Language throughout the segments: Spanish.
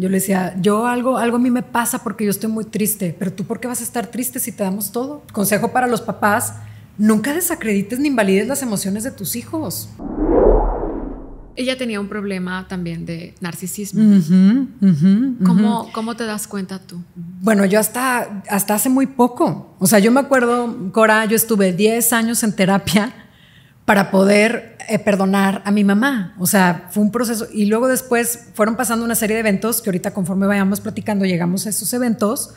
Yo le decía, yo algo, algo a mí me pasa porque yo estoy muy triste, pero tú por qué vas a estar triste si te damos todo? Consejo para los papás, nunca desacredites ni invalides las emociones de tus hijos. Ella tenía un problema también de narcisismo. ¿Cómo, te das cuenta tú? Bueno, yo hasta, hasta hace muy poco. O sea, yo me acuerdo, Cora, yo estuve 10 años en terapia para poder eh, perdonar a mi mamá. O sea, fue un proceso. Y luego después fueron pasando una serie de eventos que ahorita conforme vayamos platicando llegamos a esos eventos.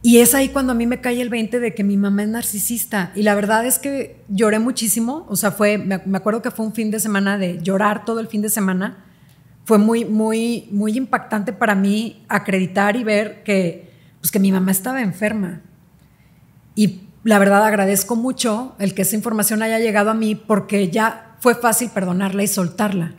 Y es ahí cuando a mí me cae el 20 de que mi mamá es narcisista. Y la verdad es que lloré muchísimo. O sea, fue, me, acuerdo que fue un fin de semana de llorar todo el fin de semana. Fue muy, muy, muy impactante para mí acreditar y ver que, pues que mi mamá estaba enferma. Y la verdad agradezco mucho el que esa información haya llegado a mí porque ya fue fácil perdonarla y soltarla.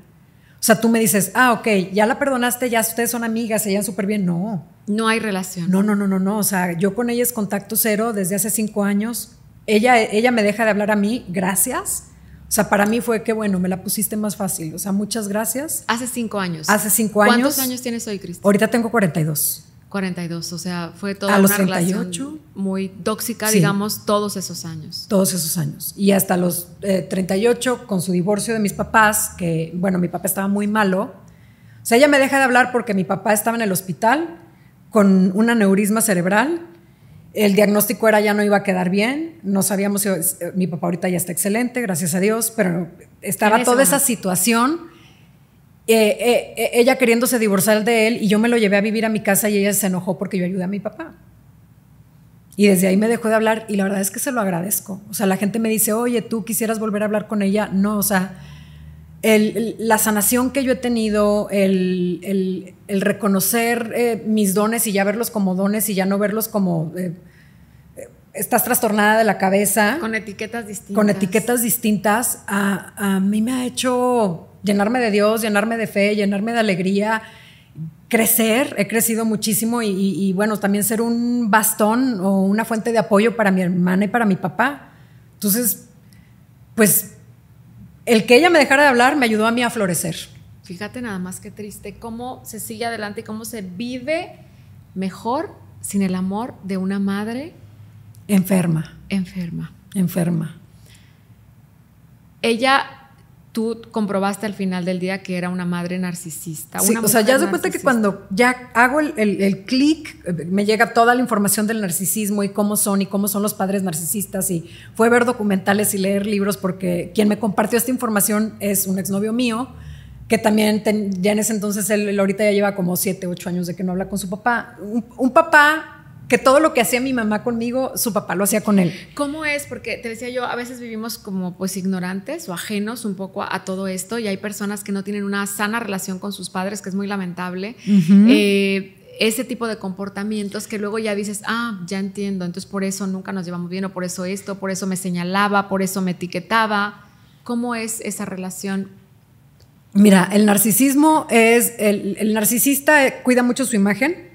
O sea, tú me dices, ah, ok, ya la perdonaste, ya ustedes son amigas, se llevan súper bien. No. No hay relación. No, no, no, no, no. O sea, yo con ella es contacto cero desde hace cinco años. Ella, ella me deja de hablar a mí, gracias. O sea, para mí fue que, bueno, me la pusiste más fácil. O sea, muchas gracias. Hace cinco años. Hace cinco años. ¿Cuántos años tienes hoy, cristo Ahorita tengo 42. 42, o sea, fue toda una los 38, relación muy tóxica, digamos, todos esos años. Todos esos años. Y hasta los 38, eh, con su divorcio de mis papás, que, bueno, mi papá estaba muy malo. O sea, ella me deja de hablar porque mi papá estaba en el hospital con un aneurisma cerebral. El diagnóstico era ya no iba a quedar bien. No sabíamos si eh, mi papá ahorita ya está excelente, gracias a Dios, pero estaba toda esa situación eh, eh, eh, ella queriéndose divorciar de él y yo me lo llevé a vivir a mi casa y ella se enojó porque yo ayudé a mi papá. Y desde ahí me dejó de hablar y la verdad es que se lo agradezco. O sea, la gente me dice, oye, tú quisieras volver a hablar con ella. No, o sea, la sanación que yo he tenido, el, reconocer mis dones y ya verlos como dones y ya no verlos como estás trastornada de la cabeza. Con etiquetas distintas. Con etiquetas distintas, a, a mí me ha hecho llenarme de Dios, llenarme de fe, llenarme de alegría, crecer, he crecido muchísimo y, bueno, también ser un bastón o una fuente de apoyo para mi hermana y para mi papá. Entonces, pues el que ella me dejara de hablar me ayudó a mí a florecer. Fíjate nada más qué triste, cómo se sigue adelante y cómo se vive mejor sin el amor de una madre enferma. Enferma. Enferma. Ella comprobaste al final del día que era una madre narcisista. Sí, o sea, ya se cuenta que cuando ya hago el, clic, eh, me llega toda la información del narcisismo y cómo son y cómo son los padres narcisistas y fue ver documentales y leer libros porque quien me compartió esta información es un exnovio mío que también ya en ese entonces él, ahorita ya lleva como 7, 8 años de que no habla con su papá. un papá que todo lo que hacía mi mamá conmigo, su papá lo hacía con él. ¿Cómo es? Porque te decía yo, a veces vivimos como pues ignorantes o ajenos un poco a, todo esto y hay personas que no tienen una sana relación con sus padres, que es muy lamentable. Eh, ese tipo de comportamientos que luego ya dices, ah, ya entiendo, entonces por eso nunca nos llevamos bien o por eso esto, por eso me señalaba, por eso me etiquetaba. ¿Cómo es esa relación Mira, el narcisismo es, el, el, narcisista cuida mucho su imagen,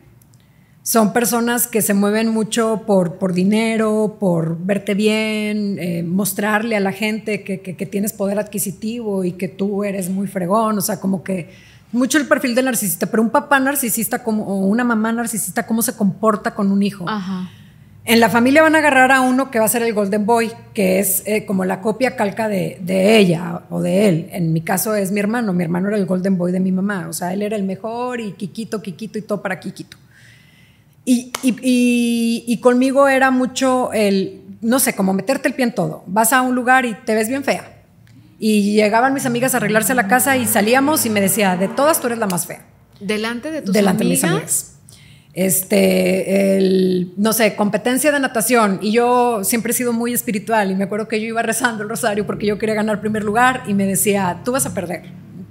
son personas que se mueven mucho por, por dinero, por verte bien, eh, mostrarle a la gente que, tienes poder adquisitivo y que tú eres muy fregón, o sea, como que mucho el perfil del narcisista, pero un papá narcisista como, o una mamá narcisista, ¿cómo se comporta con un hijo? Ajá. En la familia van a agarrar a uno que va a ser el Golden Boy, que es eh, como la copia calca de, de, ella o de él. En mi caso es mi hermano. Mi hermano era el Golden Boy de mi mamá. O sea, él era el mejor y quiquito quiquito y todo para Kikito. Y, conmigo era mucho el, no sé, como meterte el pie en todo. Vas a un lugar y te ves bien fea. Y llegaban mis amigas a arreglarse la casa y salíamos y me decía, de todas tú eres la más fea. Delante de tus amigas. Delante de mis amigas. Este, el, no sé, competencia de natación. Y yo siempre he sido muy espiritual y me acuerdo que yo iba rezando el rosario porque yo quería ganar primer lugar y me decía, tú vas a perder.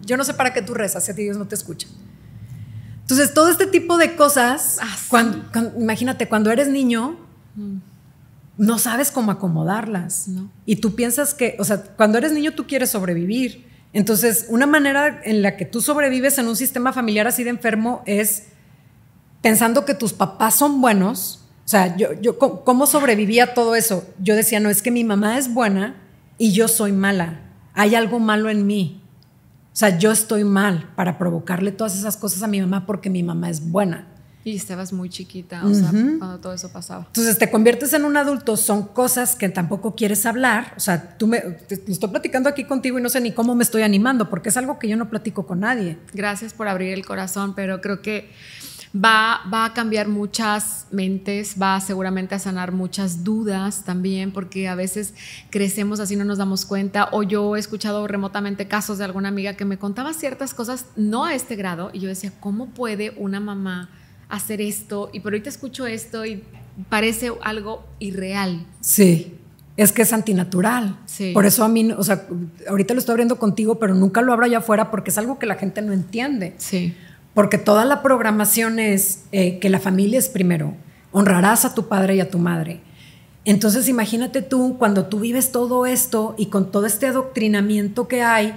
Yo no sé para qué tú rezas si a ti Dios no te escucha. Entonces, todo este tipo de cosas, ah, imagínate, cuando eres niño, mm. no sabes cómo acomodarlas. Y tú piensas que, o sea, cuando eres niño tú quieres sobrevivir. Entonces, una manera en la que tú sobrevives en un sistema familiar así de enfermo es pensando que tus papás son buenos. O sea, yo, yo ¿cómo sobrevivía todo eso? Yo decía, no, es que mi mamá es buena y yo soy mala. Hay algo malo en mí. O sea, yo estoy mal para provocarle todas esas cosas a mi mamá porque mi mamá es buena. Y estabas muy chiquita, o sea, cuando todo eso pasaba. Entonces te conviertes en un adulto, son cosas que tampoco quieres hablar. O sea, tú me estoy platicando aquí contigo y no sé ni cómo me estoy animando, porque es algo que yo no platico con nadie. Gracias por abrir el corazón, pero creo que va, a cambiar muchas mentes, va seguramente a sanar muchas dudas también, porque a veces crecemos así, no nos damos cuenta, o yo he escuchado remotamente casos de alguna amiga que me contaba ciertas cosas, no a este grado, y yo decía, ¿cómo puede una mamá hacer esto? Y por ahorita escucho esto y parece algo irreal. Sí. Es que es antinatural. Sí. Por eso a mí, o sea, ahorita lo estoy abriendo contigo, pero nunca lo abro allá afuera porque es algo que la gente no entiende. Sí porque toda la programación es eh, que la familia es primero, honrarás a tu padre y a tu madre. Entonces imagínate tú, cuando tú vives todo esto y con todo este adoctrinamiento que hay,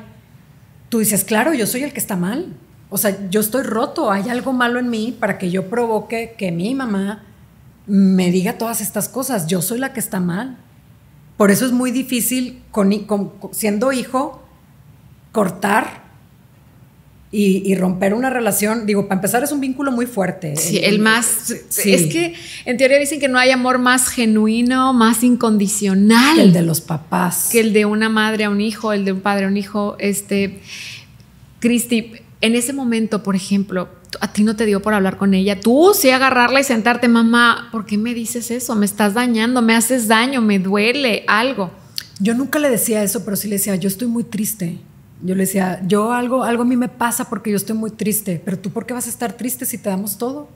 tú dices, claro, yo soy el que está mal. O sea, yo estoy roto, hay algo malo en mí para que yo provoque que mi mamá me diga todas estas cosas. Yo soy la que está mal. Por eso es muy difícil, con, siendo hijo, cortar y, romper una relación, digo, para empezar es un vínculo muy fuerte. Sí, el más... Es que en teoría dicen que no hay amor más genuino, más incondicional. Que el de los papás. Que el de una madre a un hijo, el de un padre a un hijo. Este, Cristi, en ese momento, por ejemplo, a ti no te dio por hablar con ella. Tú sí agarrarla y sentarte, mamá, ¿por qué me dices eso? Me estás dañando, me haces daño, me duele, algo. Yo nunca le decía eso, pero sí le decía, yo estoy muy triste yo le decía, yo algo, algo a mí me pasa porque yo estoy muy triste, pero tú por qué vas a estar triste si te damos todo?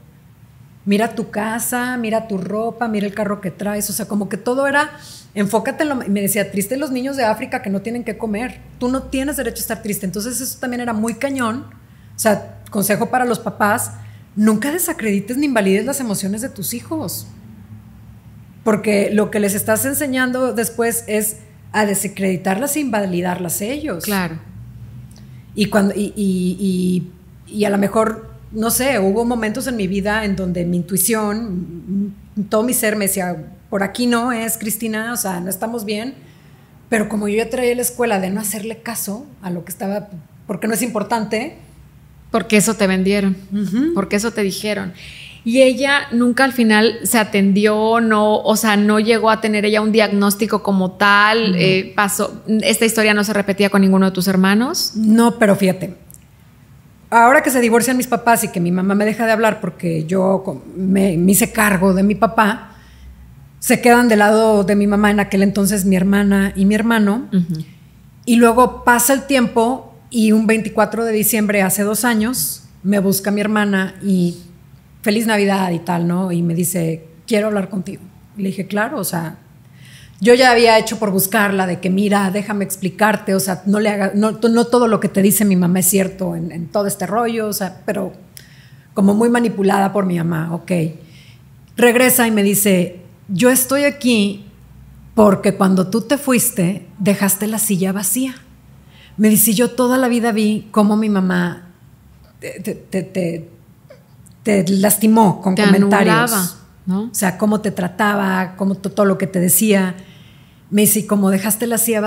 Mira tu casa, mira tu ropa, mira el carro que traes, o sea, como que todo era, enfócate en me decía, triste los niños de África que no tienen que comer, tú no tienes derecho a estar triste, entonces eso también era muy cañón, o sea, consejo para los papás, nunca desacredites ni invalides las emociones de tus hijos, porque lo que les estás enseñando después es a desacreditarlas e invalidarlas ellos. Claro. Y, cuando, y, a lo mejor, no sé, hubo momentos en mi vida en donde mi intuición, todo mi ser me decía, por aquí no es, Cristina, o sea, no estamos bien. Pero como yo ya traía la escuela de no hacerle caso a lo que estaba, porque no es importante. Porque eso te vendieron, porque eso te dijeron. Y ella nunca al final se atendió, no, o sea, no llegó a tener ella un diagnóstico como tal. Eh, pasó, esta historia no se repetía con ninguno de tus hermanos. No, pero fíjate, ahora que se divorcian mis papás y que mi mamá me deja de hablar porque yo me, hice cargo de mi papá, se quedan del lado de mi mamá en aquel entonces mi hermana y mi hermano. Y luego pasa el tiempo y un 24 de diciembre hace dos años me busca mi hermana y feliz Navidad y tal, ¿no? Y me dice, quiero hablar contigo. Le dije, claro, o sea, yo ya había hecho por buscarla de que, mira, déjame explicarte, o sea, no, le haga, no, todo lo que te dice mi mamá es cierto en, todo este rollo, o sea, pero como muy manipulada por mi mamá, ok. Regresa y me dice, yo estoy aquí porque cuando tú te fuiste, dejaste la silla vacía. Me dice, yo toda la vida vi cómo mi mamá te te lastimó con comentarios. ¿no? O sea, cómo te trataba, cómo todo lo que te decía. Me dice, como dejaste la silla,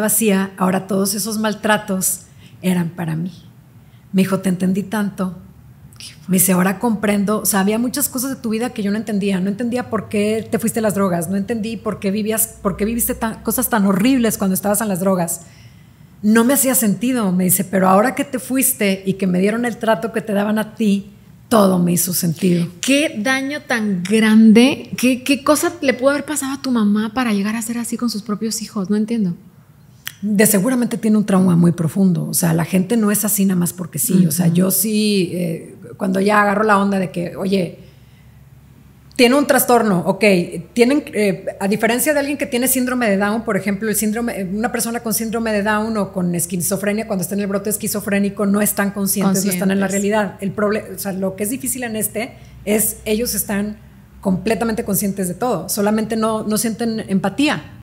vacía, ahora todos esos maltratos eran para mí. Me dijo, te entendí tanto. Me dice, ahora comprendo. O sea, había muchas cosas de tu vida que yo no entendía. No entendía por qué te fuiste a las drogas. No entendí por qué vivías, por qué viviste cosas tan horribles cuando estabas en las drogas. No me hacía sentido. Me dice, pero ahora que te fuiste y que me dieron el trato que te daban a ti, todo me hizo sentido. Qué daño tan grande, qué, cosa le pudo haber pasado a tu mamá para llegar a ser así con sus propios hijos, no entiendo de seguramente tiene un trauma muy profundo. O sea, la gente no es así nada más porque sí. O sea, yo sí, eh, cuando ya agarro la onda de que, oye, tiene un trastorno, ok, tienen, eh, a diferencia de alguien que tiene síndrome de Down, por ejemplo, el síndrome, eh, una persona con síndrome de Down o con esquizofrenia, cuando está en el brote esquizofrénico, no están conscientes, no están en la realidad. El problema, lo que es difícil en este es ellos están completamente conscientes de todo, solamente no, no sienten empatía